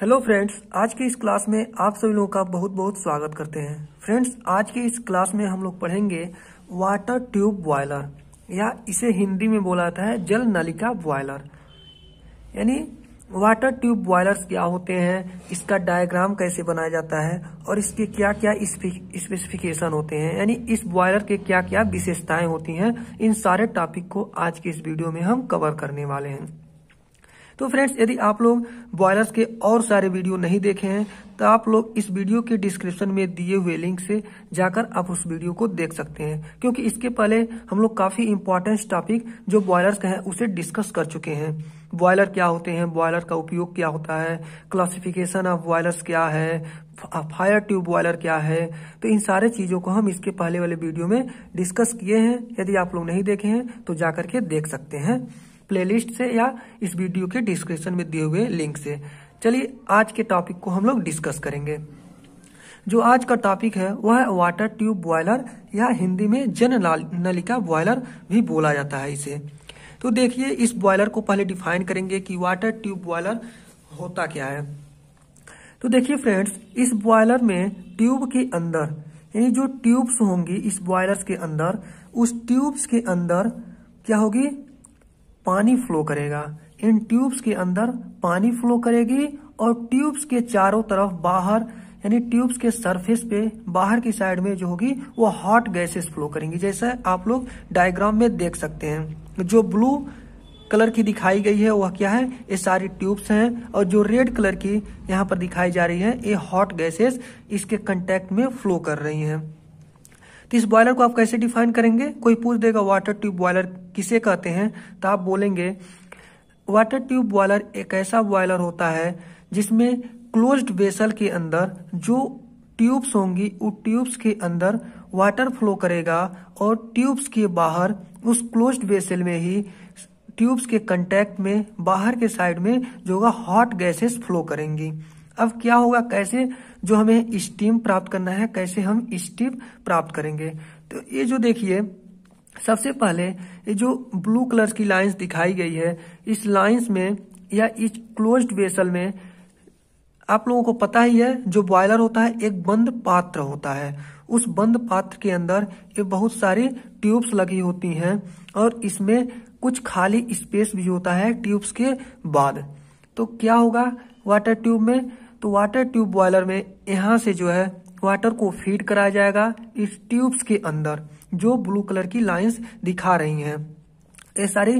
hello friends आज के इस क्लास में आप सभी लोगों का बहुत बहुत स्वागत करते हैं फ्रेंड्स आज के इस क्लास में हम लोग पढ़ेंगे वाटर ट्यूब बॉयलर या इसे हिंदी में बोला जाता है जल नलिका बॉयलर यानी वाटर ट्यूब बॉयलर्स क्या होते हैं इसका डायग्राम कैसे बनाया जाता है और इसके क्या क्या स्पेसिफिकेशन होते हैं यानी इस बॉयलर के क्या क्या विशेषताएं होती हैं इन सारे टॉपिक को आज के इस वीडियो में हम कवर करने वाले हैं तो फ्रेंड्स यदि आप लोग बॉयलर्स के और सारे वीडियो नहीं देखे हैं तो आप लोग इस वीडियो के डिस्क्रिप्शन में दिए हुए लिंक से जाकर आप उस वीडियो को देख सकते हैं क्योंकि इसके पहले हम लोग काफी इम्पोर्टेंस टॉपिक जो बॉयलर्स का है उसे डिस्कस कर चुके हैं बॉयलर क्या होते हैं बॉयलर का उपयोग क्या होता है क्लासिफिकेशन ऑफ बॉयलर्स क्या है फायर ट्यूब बॉयलर क्या है तो इन सारे चीजों को हम इसके पहले वाले वीडियो में डिस्कस किए हैं यदि आप लोग नहीं देखे हैं तो जाकर के देख सकते हैं प्लेलिस्ट से या इस वीडियो के डिस्क्रिप्शन में दिए हुए लिंक से चलिए आज के टॉपिक को हम लोग डिस्कस करेंगे जो आज का टॉपिक है वह है वाटर ट्यूब बॉयलर या हिंदी में जन नलिका बॉयलर भी बोला जाता है इसे तो देखिए इस बॉयलर को पहले डिफाइन करेंगे कि वाटर ट्यूब बॉयलर होता क्या है तो देखिए फ्रेंड्स इस बॉयलर में ट्यूब के अंदर यानी जो ट्यूब्स होंगी इस बॉयलर के अंदर उस ट्यूब्स के अंदर क्या होगी पानी फ्लो करेगा इन ट्यूब्स के अंदर पानी फ्लो करेगी और ट्यूब्स के चारों तरफ बाहर यानी ट्यूब्स के सरफेस पे बाहर की साइड में जो होगी वो हॉट गैसेस फ्लो करेंगी जैसे आप लोग डायग्राम में देख सकते हैं जो ब्लू कलर की दिखाई गई है वह क्या है ये सारी ट्यूब्स हैं और जो रेड कलर की यहाँ पर दिखाई जा रही है ये हॉट गैसेस इसके कंटेक्ट में फ्लो कर रही हैं तो इस बॉयलर को आप कैसे डिफाइन करेंगे कोई पूछ देगा वाटर ट्यूब बॉयलर किसे कहते हैं तो आप बोलेंगे वाटर ट्यूब बॉयलर एक ऐसा बॉयलर होता है जिसमें क्लोज्ड वेसल के अंदर जो ट्यूब्स होंगी वो ट्यूब्स के अंदर वाटर फ्लो करेगा और ट्यूब्स के बाहर उस क्लोज्ड वेसल में ही ट्यूब्स के कंटेक्ट में बाहर के साइड में जो होगा हॉट गैसेस फ्लो करेंगी अब क्या होगा कैसे जो हमें स्टीम प्राप्त करना है कैसे हम स्टीम प्राप्त करेंगे तो ये जो देखिए सबसे पहले ये जो ब्लू कलर की लाइंस दिखाई गई है इस लाइंस में या इस क्लोज्ड वेसल में आप लोगों को पता ही है जो बॉयलर होता है एक बंद पात्र होता है उस बंद पात्र के अंदर ये बहुत सारी ट्यूब्स लगी होती हैं और इसमें कुछ खाली स्पेस भी होता है ट्यूब्स के बाद तो क्या होगा वाटर ट्यूब में तो वाटर ट्यूब बॉयलर में यहाँ से जो है वाटर को फीड कराया जाएगा इस ट्यूब्स के अंदर जो ब्लू कलर की लाइंस दिखा रही हैं ये सारी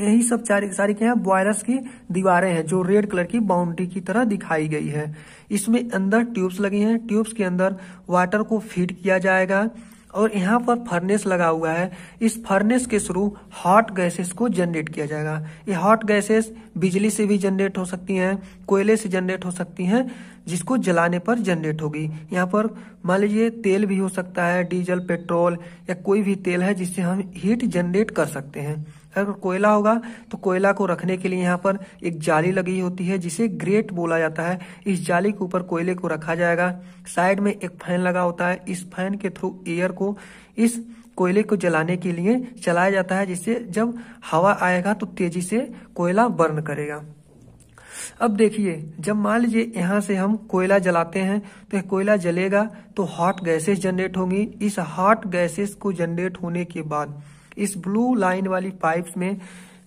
यही सब चार सारी क्या है बॉयलर्स की दीवारें हैं जो रेड कलर की बाउंड्री की तरह दिखाई गई है इसमें अंदर ट्यूब्स लगी हैं ट्यूब्स के अंदर वाटर को फीड किया जाएगा और यहाँ पर फर्नेस लगा हुआ है इस फर्नेस के थ्रू हॉट गैसेस को जनरेट किया जाएगा ये हॉट गैसेस बिजली से भी जनरेट हो सकती हैं कोयले से जनरेट हो सकती हैं जिसको जलाने पर जनरेट होगी यहाँ पर मान लीजिए तेल भी हो सकता है डीजल पेट्रोल या कोई भी तेल है जिससे हम हीट जनरेट कर सकते हैं अगर कोयला होगा तो कोयला को रखने के लिए यहाँ पर एक जाली लगी होती है जिसे ग्रेट बोला जाता है इस जाली के ऊपर कोयले को रखा जाएगा साइड में एक फैन लगा होता है इस फैन के थ्रू एयर को इस कोयले को जलाने के लिए चलाया जाता है जिससे जब हवा आएगा तो तेजी से कोयला बर्न करेगा अब देखिए जब मान लीजिए यहाँ से हम कोयला जलाते हैं तो कोयला जलेगा तो हॉट गैसेस जनरेट होंगी इस हॉट गैसेस को जनरेट होने के बाद इस ब्लू लाइन वाली पाइप्स में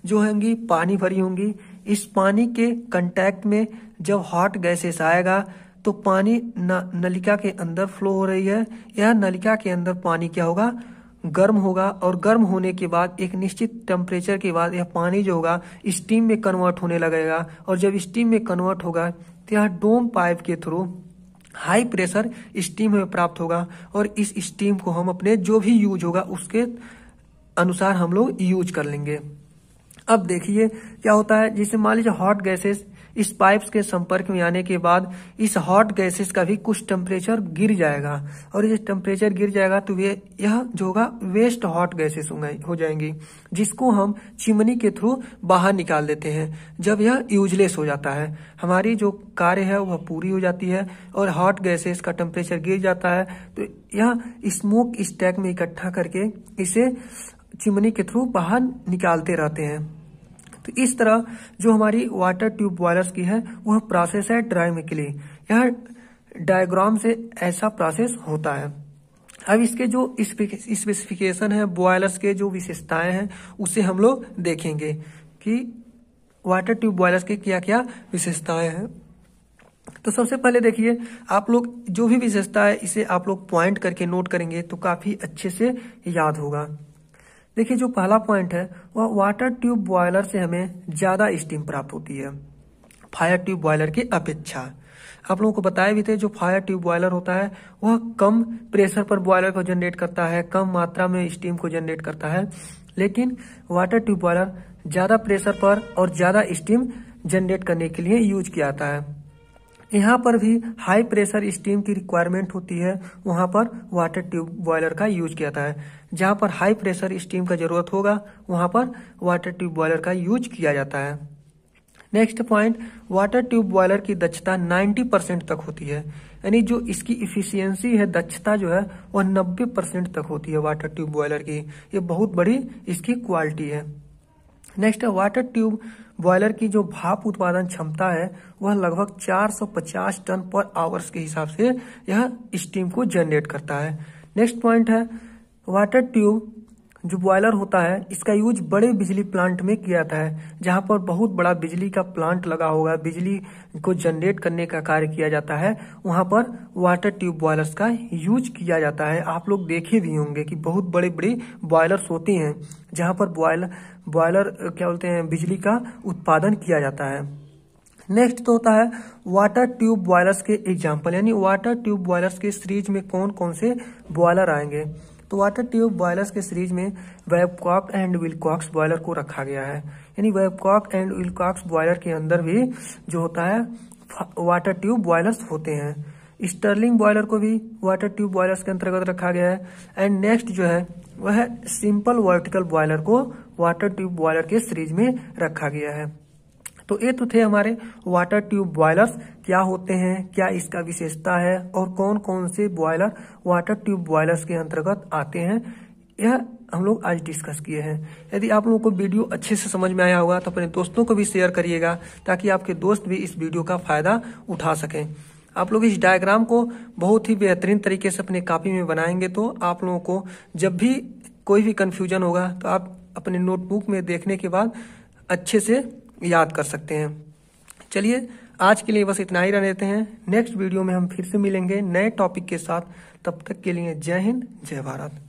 जो होंगी पानी भरी होंगी इस पानी के कंटेक्ट में जब हॉट गैसेस आएगा तो पानी न, नलिका के अंदर फ्लो हो रही है यह नलिका के अंदर पानी क्या होगा गर्म होगा और गर्म होने के बाद एक निश्चित टेम्परेचर के बाद यह पानी जो होगा स्टीम में कन्वर्ट होने लगेगा और जब स्टीम में कन्वर्ट होगा तो यह डोम पाइप के थ्रू हाई प्रेशर स्टीम में प्राप्त होगा और इस स्टीम को हम अपने जो भी यूज होगा उसके अनुसार हम लोग यूज कर लेंगे अब देखिए क्या होता है जैसे मान लीजिए हॉट गैसेस इस पाइप्स के संपर्क में आने के बाद इस हॉट गैसेस का भी कुछ टेम्परेचर गिर जाएगा और ये टेम्परेचर गिर जाएगा तो वे यह जो होगा वेस्ट हॉट गैसेस हो जाएंगी जिसको हम चिमनी के थ्रू बाहर निकाल देते हैं जब यह यूजलेस हो जाता है हमारी जो कार्य है वह पूरी हो जाती है और हॉट गैसेस का टेम्परेचर गिर जाता है तो यह स्मोक स्टैक में इकट्ठा करके इसे चिमनी के थ्रू बाहर निकालते रहते हैं तो इस तरह जो हमारी वाटर ट्यूब बॉयलर्स की है वह प्रोसेस है ड्राइंग के लिए यह डायग्राम से ऐसा प्रोसेस होता है अब इसके जो स्पेसिफिकेशन है बॉयलर्स के जो विशेषताएं हैं उसे हम लोग देखेंगे कि वाटर ट्यूब बॉयलर्स की क्या क्या विशेषताएं हैं तो सबसे पहले देखिए आप लोग जो भी विशेषता है इसे आप लोग प्वाइंट करके नोट करेंगे तो काफी अच्छे से याद होगा देखिए जो पहला पॉइंट है वह वाटर ट्यूब बॉयलर से हमें ज्यादा स्टीम प्राप्त होती है फायर ट्यूब बॉयलर की अपेक्षा आप लोगों को बताए भी थे जो फायर ट्यूब बॉयलर होता है वह कम प्रेशर पर बॉयलर को जनरेट करता है कम मात्रा में स्टीम को जनरेट करता है लेकिन वाटर ट्यूब बॉयलर ज्यादा प्रेशर पर और ज्यादा स्टीम जनरेट करने के लिए यूज किया जाता है यहाँ पर भी हाई प्रेशर स्टीम की रिक्वायरमेंट होती है वहां पर वाटर ट्यूब बॉयलर का यूज किया जाता है जहां पर हाई प्रेशर स्टीम का जरूरत होगा वहां पर वाटर ट्यूब बॉयलर का यूज किया जाता है next point water tube boiler की दक्षता 90 परसेंट तक होती है यानी जो इसकी इफिशियंसी है दक्षता जो है वह 90 परसेंट तक होती है वाटर ट्यूब बॉयलर की ये बहुत बड़ी इसकी क्वालिटी है नेक्स्ट है वाटर ट्यूब बॉयलर की जो भाप उत्पादन क्षमता है वह लगभग 450 टन पर आवर्स के हिसाब से यह स्टीम को जनरेट करता है नेक्स्ट पॉइंट है वाटर ट्यूब जो बॉयलर होता है इसका यूज बड़े बिजली प्लांट में किया जाता है जहां पर बहुत बड़ा बिजली का प्लांट लगा होगा बिजली को जनरेट करने का कार्य किया जाता है वहां पर वाटर ट्यूब बॉयलर्स का यूज किया जाता है आप लोग देखे भी होंगे कि बहुत बड़े बड़े बॉयलर्स होते हैं जहां पर बॉयलर बॉयलर क्या बोलते हैं बिजली का उत्पादन किया जाता है नेक्स्ट तो होता है वाटर ट्यूब बॉयलर्स के एग्जाम्पल यानी वाटर ट्यूब बॉयलर्स के सीरीज में कौन कौन से बॉयलर आएंगे तो वाटर ट्यूब बॉयलर्स के सीरीज में वेबकॉक एंड विलकॉक्स बॉयलर को रखा गया है यानी वेबकॉक एंड विलकॉक्स बॉयलर के अंदर भी जो होता है वाटर ट्यूब बॉयलर्स होते हैं स्टर्लिंग बॉयलर को भी वाटर ट्यूब बॉयलर्स के अंतर्गत रखा गया है एंड नेक्स्ट जो है वह सिंपल वर्टिकल बॉयलर को वाटर ट्यूब बॉयलर के सीरीज में रखा गया है तो ये तो थे हमारे वाटर ट्यूब बॉयलर क्या होते हैं क्या इसका विशेषता है और कौन कौन से बॉयलर वाटर ट्यूब बॉयलर के अंतर्गत आते हैं यह हम लोग आज डिस्कस किए हैं यदि आप लोगों को वीडियो अच्छे से समझ में आया होगा तो अपने दोस्तों को भी शेयर करिएगा ताकि आपके दोस्त भी इस वीडियो का फायदा उठा सकें आप लोग इस डायग्राम को बहुत ही बेहतरीन तरीके से अपने कापी में बनाएंगे तो आप लोगों को जब भी कोई भी कन्फ्यूजन होगा तो आप अपने नोटबुक में देखने के बाद अच्छे से याद कर सकते हैं चलिए आज के लिए बस इतना ही रहने देते हैं नेक्स्ट वीडियो में हम फिर से मिलेंगे नए टॉपिक के साथ तब तक के लिए जय हिंद जय भारत